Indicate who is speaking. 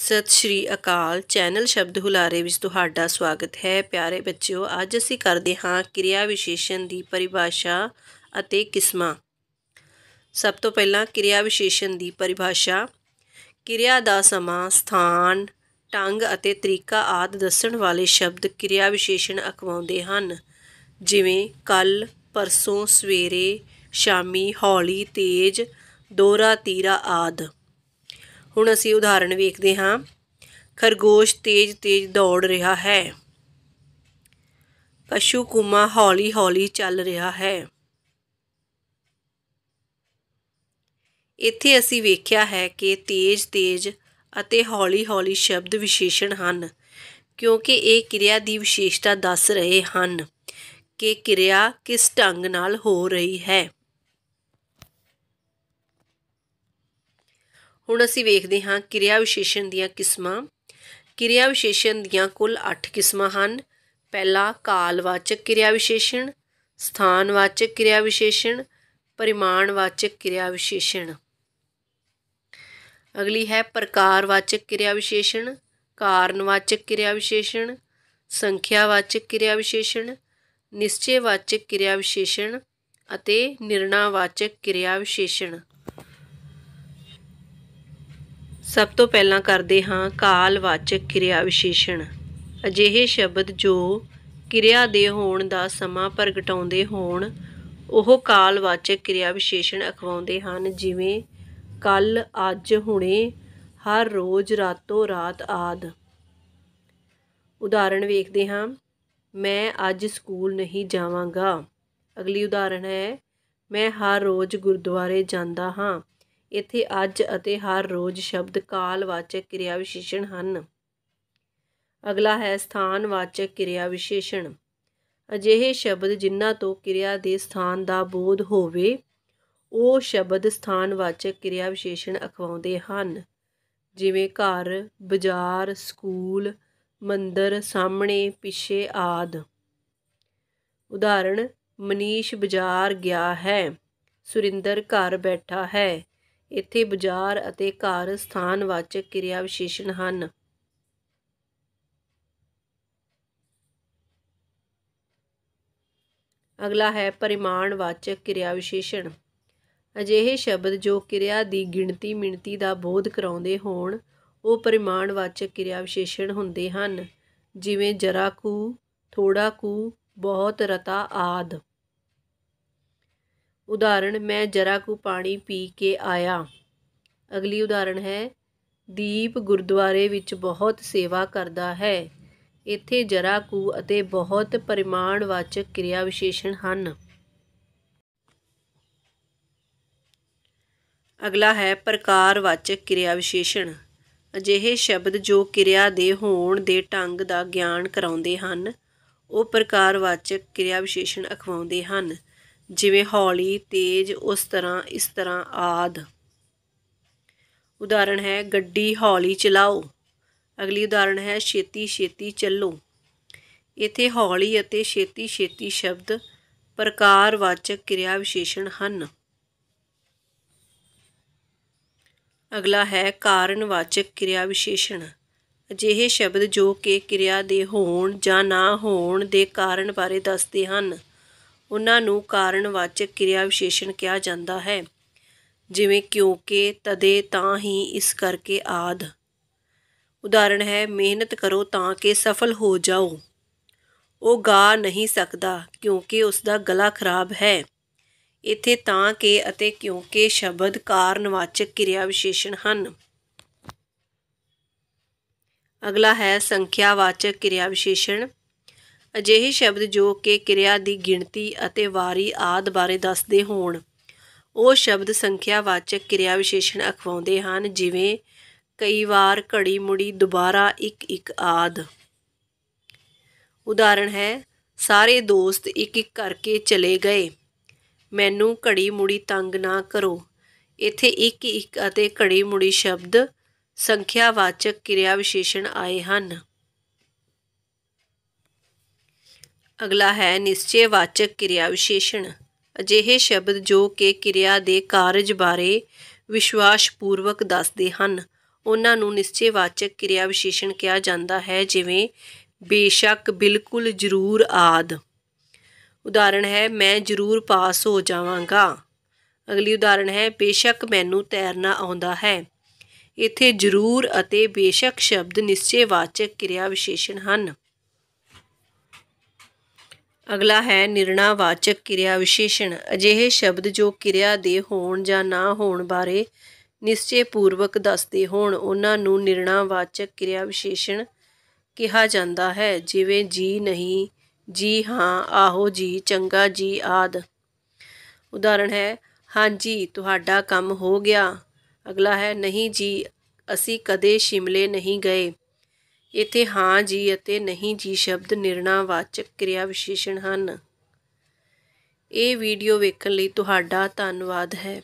Speaker 1: ਸਤਿ ਸ਼੍ਰੀ ਅਕਾਲ ਚੈਨਲ ਸ਼ਬਦ ਹੁਲਾਰੇ ਵਿੱਚ ਤੁਹਾਡਾ ਸਵਾਗਤ ਹੈ ਪਿਆਰੇ ਬੱਚਿਓ ਅੱਜ ਅਸੀਂ ਕਰਦੇ ਹਾਂ ਕਿਰਿਆ ਵਿਸ਼ੇਸ਼ਣ ਦੀ ਪਰਿਭਾਸ਼ਾ ਅਤੇ ਕਿਸਮਾਂ ਸਭ ਤੋਂ ਪਹਿਲਾਂ ਕਿਰਿਆ ਵਿਸ਼ੇਸ਼ਣ ਦੀ ਪਰਿਭਾਸ਼ਾ ਕਿਰਿਆ ਦਾ ਸਮਾਂ ਸਥਾਨ ਟੰਗ ਅਤੇ ਤਰੀਕਾ ਆਦ ਦੱਸਣ ਵਾਲੇ ਸ਼ਬਦ ਕਿਰਿਆ ਵਿਸ਼ੇਸ਼ਣ ਅਖਵਾਉਂਦੇ ਹਨ ਜਿਵੇਂ ਕੱਲ ਪਰਸੋਂ ਸਵੇਰੇ ਸ਼ਾਮੀ ਹੌਲੀ ਤੇਜ਼ ਦੋਰਾ ਤੀਰਾ ਆਦ ਹੁਣ ਅਸੀਂ ਉਦਾਹਰਣ ਵੇਖਦੇ ਹਾਂ ਖਰਗੋਸ਼ ਤੇਜ਼-ਤੇਜ਼ ਦੌੜ ਰਿਹਾ ਹੈ ਪਸ਼ੂ ਕੁਮਾ ਹੌਲੀ-ਹੌਲੀ ਚੱਲ ਰਿਹਾ ਹੈ ਇੱਥੇ ਅਸੀਂ ਵੇਖਿਆ ਹੈ ਕਿ ਤੇਜ਼-ਤੇਜ਼ ਅਤੇ ਹੌਲੀ-ਹੌਲੀ ਸ਼ਬਦ ਵਿਸ਼ੇਸ਼ਣ ਹਨ ਕਿਉਂਕਿ ਇਹ ਕਿਰਿਆ ਦੀ ਵਿਸ਼ੇਸ਼ਤਾ ਦੱਸ ਰਹੇ ਹਨ ਕਿ ਕਿਰਿਆ ਕਿਸ ਢੰਗ ਨਾਲ ਹੋ ਰਹੀ ਹੈ ਹੁਣ ਅਸੀਂ ਵੇਖਦੇ ਹਾਂ ਕਿਰਿਆ ਵਿਸ਼ੇਸ਼ਣ ਦੀਆਂ ਕਿਸਮਾਂ ਕਿਰਿਆ ਵਿਸ਼ੇਸ਼ਣ ਦੀਆਂ ਕੁੱਲ 8 ਕਿਸਮਾਂ ਹਨ ਪਹਿਲਾ ਕਾਲਵਾਚਕ ਕਿਰਿਆ ਵਿਸ਼ੇਸ਼ਣ ਸਥਾਨਵਾਚਕ ਕਿਰਿਆ ਵਿਸ਼ੇਸ਼ਣ ਪਰਿਮਾਣਵਾਚਕ ਕਿਰਿਆ ਵਿਸ਼ੇਸ਼ਣ ਅਗਲੀ ਹੈ ਪ੍ਰਕਾਰਵਾਚਕ ਕਿਰਿਆ ਵਿਸ਼ੇਸ਼ਣ ਕਾਰਨਵਾਚਕ ਕਿਰਿਆ ਵਿਸ਼ੇਸ਼ਣ ਸੰਖਿਆਵਾਚਕ ਕਿਰਿਆ ਵਿਸ਼ੇਸ਼ਣ ਨਿਸ਼ਚੈਵਾਚਕ ਕਿਰਿਆ ਵਿਸ਼ੇਸ਼ਣ ਅਤੇ ਨਿਰਣਾਵਾਚਕ ਕਿਰਿਆ ਵਿਸ਼ੇਸ਼ਣ ਸਭ ਤੋਂ ਪਹਿਲਾਂ ਕਰਦੇ ਹਾਂ ਕਾਲਵਾਚਕ ਕਿਰਿਆ ਵਿਸ਼ੇਸ਼ਣ ਅਜਿਹੇ ਸ਼ਬਦ ਜੋ ਕਿਰਿਆ ਦੇ ਹੋਣ ਦਾ ਸਮਾਂ ਪ੍ਰਗਟਾਉਂਦੇ ਹੋਣ ਉਹ ਕਾਲਵਾਚਕ ਕਿਰਿਆ ਵਿਸ਼ੇਸ਼ਣ ਅਖਵਾਉਂਦੇ ਹਨ ਜਿਵੇਂ ਕੱਲ ਅੱਜ ਹੁਣੇ ਹਰ ਰੋਜ਼ ਰਾਤੋਂ ਰਾਤ ਆਦ ਉਦਾਹਰਣ ਵੇਖਦੇ ਹਾਂ ਮੈਂ ਅੱਜ ਸਕੂਲ ਨਹੀਂ ਜਾਵਾਂਗਾ ਅਗਲੀ ਉਦਾਹਰਣ ਹੈ ਮੈਂ ਹਰ ਰੋਜ਼ ਗੁਰਦੁਆਰੇ ਜਾਂਦਾ ਹਾਂ ਇੱਥੇ ਅੱਜ ਅਤੇ ਹਰ ਰੋਜ਼ ਸ਼ਬਦ ਕਾਲਵਾਚਕ ਕਿਰਿਆ ਵਿਸ਼ੇਸ਼ਣ ਹਨ ਅਗਲਾ ਹੈ ਸਥਾਨਵਾਚਕ ਕਿਰਿਆ ਵਿਸ਼ੇਸ਼ਣ ਅਜਿਹੇ ਸ਼ਬਦ ਜਿਨ੍ਹਾਂ ਤੋਂ ਕਿਰਿਆ ਦੇ ਸਥਾਨ ਦਾ ਬੋਧ ਹੋਵੇ ਉਹ ਸ਼ਬਦ ਸਥਾਨਵਾਚਕ ਕਿਰਿਆ ਵਿਸ਼ੇਸ਼ਣ ਅਖਵਾਉਂਦੇ ਹਨ ਜਿਵੇਂ ਘਰ ਬਾਜ਼ਾਰ ਸਕੂਲ ਮੰਦਰ ਸਾਹਮਣੇ ਪਿੱਛੇ ਆਦ ਉਦਾਹਰਣ ਮਨੀਸ਼ ਬਾਜ਼ਾਰ ਗਿਆ ਹੈ ਸੁਰਿੰਦਰ ਘਰ ਬੈਠਾ ਹੈ ਇੱਥੇ ਬਾਜ਼ਾਰ ਅਤੇ ਘਰ ਸਥਾਨਵਾਚਕ ਕਿਰਿਆ ਵਿਸ਼ੇਸ਼ਣ ਹਨ ਅਗਲਾ ਹੈ ਪਰਿਮਾਣਵਾਚਕ ਕਿਰਿਆ ਵਿਸ਼ੇਸ਼ਣ ਅਜਿਹੇ ਸ਼ਬਦ ਜੋ ਕਿਰਿਆ ਦੀ ਗਿਣਤੀ ਮਿਣਤੀ ਦਾ ਬੋਧ ਕਰਾਉਂਦੇ ਹੋਣ ਉਹ ਪਰਿਮਾਣਵਾਚਕ ਕਿਰਿਆ ਵਿਸ਼ੇਸ਼ਣ ਹੁੰਦੇ ਹਨ ਜਿਵੇਂ ਜਰਾ ਕੁ ਥੋੜਾ ਕੁ ਬਹੁਤ ਰਤਾ ਆਦ ਉਦਾਹਰਣ ਮੈਂ ਜਰਾ ਕੁ ਪਾਣੀ ਪੀ ਕੇ ਆਇਆ ਅਗਲੀ ਉਦਾਹਰਣ ਹੈ ਦੀਪ ਗੁਰਦੁਆਰੇ ਵਿੱਚ ਬਹੁਤ ਸੇਵਾ ਕਰਦਾ ਹੈ ਇੱਥੇ ਜਰਾ ਕੁ ਅਤੇ ਬਹੁਤ ਪਰਿਮਾਣਵਾਚਕ ਕਿਰਿਆ ਵਿਸ਼ੇਸ਼ਣ ਹਨ ਅਗਲਾ ਹੈ ਪ੍ਰਕਾਰਵਾਚਕ ਕਿਰਿਆ ਵਿਸ਼ੇਸ਼ਣ ਅਜਿਹੇ ਸ਼ਬਦ ਜੋ ਕਿਰਿਆ ਦੇ ਹੋਣ ਦੇ ਢੰਗ ਦਾ ਗਿਆਨ ਕਰਾਉਂਦੇ ਹਨ ਉਹ ਪ੍ਰਕਾਰਵਾਚਕ ਕਿਰਿਆ ਵਿਸ਼ੇਸ਼ਣ ਅਖਵਾਉਂਦੇ ਹਨ ਜਿਵੇਂ ਹੌਲੀ ਤੇਜ਼ ਉਸ ਤਰ੍ਹਾਂ ਇਸ ਤਰ੍ਹਾਂ ਆਦ ਉਦਾਹਰਣ ਹੈ ਗੱਡੀ ਹੌਲੀ ਚਲਾਓ ਅਗਲੀ ਉਦਾਹਰਣ ਹੈ ਛੇਤੀ ਛੇਤੀ ਚੱਲੋ ਇੱਥੇ ਹੌਲੀ ਅਤੇ ਛੇਤੀ ਛੇਤੀ ਸ਼ਬਦ ਪ੍ਰਕਾਰਵਾਚਕ ਕਿਰਿਆ ਵਿਸ਼ੇਸ਼ਣ ਹਨ ਅਗਲਾ ਹੈ ਕਾਰਨਵਾਚਕ ਕਿਰਿਆ ਵਿਸ਼ੇਸ਼ਣ ਅਜਿਹੇ ਸ਼ਬਦ ਜੋ ਕਿ ਕਿਰਿਆ ਦੇ ਹੋਣ ਜਾਂ ਨਾ ਹੋਣ ਦੇ ਕਾਰਨ ਬਾਰੇ ਦੱਸਦੇ ਹਨ ਉਹਨਾਂ ਨੂੰ ਕਾਰਣਵਾਚਕ ਕਿਰਿਆ ਵਿਸ਼ੇਸ਼ਣ ਕਿਹਾ ਜਾਂਦਾ ਹੈ ਜਿਵੇਂ ਕਿਉਂਕਿ ਤਦੇ ਤਾਂ ਹੀ ਇਸ ਕਰਕੇ ਆਦ ਉਦਾਹਰਣ ਹੈ ਮਿਹਨਤ ਕਰੋ ਤਾਂ ਕਿ ਸਫਲ ਹੋ ਜਾਓ ਉਹ ਗਾ ਨਹੀਂ ਸਕਦਾ ਕਿਉਂਕਿ ਉਸ ਦਾ ਗਲਾ ਖਰਾਬ ਹੈ ਇੱਥੇ ਤਾਂ ਕਿ ਅਤੇ ਕਿਉਂਕਿ ਸ਼ਬਦ ਕਾਰਣਵਾਚਕ ਕਿਰਿਆ ਵਿਸ਼ੇਸ਼ਣ ਹਨ ਅਗਲਾ ਹੈ ਸੰਖਿਆਵਾਚਕ ਕਿਰਿਆ ਵਿਸ਼ੇਸ਼ਣ ਅਜਿਹੇ ਸ਼ਬਦ ਜੋ ਕਿ ਕਿਰਿਆ ਦੀ ਗਿਣਤੀ ਅਤੇ ਵਾਰੀ ਆਦ ਬਾਰੇ ਦੱਸਦੇ ਹੋਣ ਉਹ ਸ਼ਬਦ ਸੰਖਿਆਵਾਚਕ ਕਿਰਿਆ ਵਿਸ਼ੇਸ਼ਣ ਅਖਵਾਉਂਦੇ ਹਨ ਜਿਵੇਂ ਕਈ ਵਾਰ ਘੜੀ ਮੁੜੀ ਦੁਬਾਰਾ ਇੱਕ ਇੱਕ ਆਦ ਉਦਾਹਰਣ ਹੈ ਸਾਰੇ ਦੋਸਤ ਇੱਕ ਇੱਕ ਕਰਕੇ ਚਲੇ ਗਏ ਮੈਨੂੰ ਘੜੀ ਮੁੜੀ ਤੰਗ ਨਾ ਕਰੋ ਇੱਥੇ ਇੱਕ ਇੱਕ ਅਤੇ ਘੜੀ ਮੁੜੀ ਸ਼ਬਦ ਸੰਖਿਆਵਾਚਕ ਕਿਰਿਆ ਵਿਸ਼ੇਸ਼ਣ ਆਏ ਹਨ ਅਗਲਾ ਹੈ ਨਿਸ਼ਚੈਵਾਚਕ ਕਿਰਿਆ ਵਿਸ਼ੇਸ਼ਣ ਅਜਿਹੇ ਸ਼ਬਦ ਜੋ ਕਿ ਕਿਰਿਆ ਦੇ ਕਾਰਜ ਬਾਰੇ ਵਿਸ਼ਵਾਸਪੂਰਵਕ ਦੱਸਦੇ ਹਨ ਉਹਨਾਂ ਨੂੰ ਨਿਸ਼ਚੈਵਾਚਕ ਕਿਰਿਆ ਵਿਸ਼ੇਸ਼ਣ ਕਿਹਾ ਜਾਂਦਾ ਹੈ ਜਿਵੇਂ ਬੇਸ਼ੱਕ ਬਿਲਕੁਲ ਜ਼ਰੂਰ ਆਦ ਉਦਾਹਰਣ ਹੈ ਮੈਂ ਜ਼ਰੂਰ ਪਾਸ ਹੋ ਜਾਵਾਂਗਾ ਅਗਲੀ ਉਦਾਹਰਣ ਹੈ ਬੇਸ਼ੱਕ ਮੈਨੂੰ ਤੈਰਨਾ ਆਉਂਦਾ ਹੈ ਇੱਥੇ ਜ਼ਰੂਰ ਅਤੇ ਬੇਸ਼ੱਕ ਸ਼ਬਦ ਨਿਸ਼ਚੈਵਾਚਕ ਕਿਰਿਆ ਵਿਸ਼ੇਸ਼ਣ ਹਨ ਅਗਲਾ ਹੈ ਨਿਰਣਾਵਾਚਕ ਕਿਰਿਆ ਵਿਸ਼ੇਸ਼ਣ ਅਜਿਹੇ ਸ਼ਬਦ ਜੋ ਕਿਰਿਆ ਦੇ ਹੋਣ ਜਾਂ ਨਾ ਹੋਣ ਬਾਰੇ ਪੂਰਵਕ ਦੱਸਦੇ ਹੋਣ ਉਹਨਾਂ ਨੂੰ ਨਿਰਣਾਵਾਚਕ ਕਿਰਿਆ ਵਿਸ਼ੇਸ਼ਣ ਕਿਹਾ ਜਾਂਦਾ ਹੈ ਜਿਵੇਂ ਜੀ ਨਹੀਂ ਜੀ ਹਾਂ ਆਹੋ ਜੀ ਚੰਗਾ ਜੀ ਆਦ ਉਦਾਹਰਣ ਹੈ ਹਾਂਜੀ ਤੁਹਾਡਾ ਕੰਮ ਹੋ ਗਿਆ ਅਗਲਾ ਹੈ ਨਹੀਂ ਜੀ ਅਸੀਂ ਕਦੇ ਸ਼ਿਮਲੇ ਨਹੀਂ ਗਏ ਇਥੇ ਹਾਂ ਜੀ ਅਤੇ ਨਹੀਂ ਜੀ ਸ਼ਬਦ ਨਿਰਣਾਵਾਚਕ ਕਿਰਿਆ ਵਿਸ਼ੇਸ਼ਣ ਹਨ ਇਹ ਵੀਡੀਓ ਵੇਖਣ ਲਈ ਤੁਹਾਡਾ ਧੰਨਵਾਦ ਹੈ